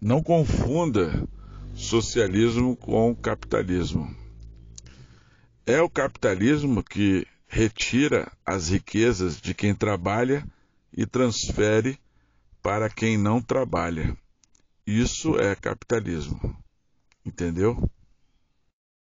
não confunda socialismo com capitalismo. É o capitalismo que retira as riquezas de quem trabalha e transfere para quem não trabalha. Isso é capitalismo. Entendeu?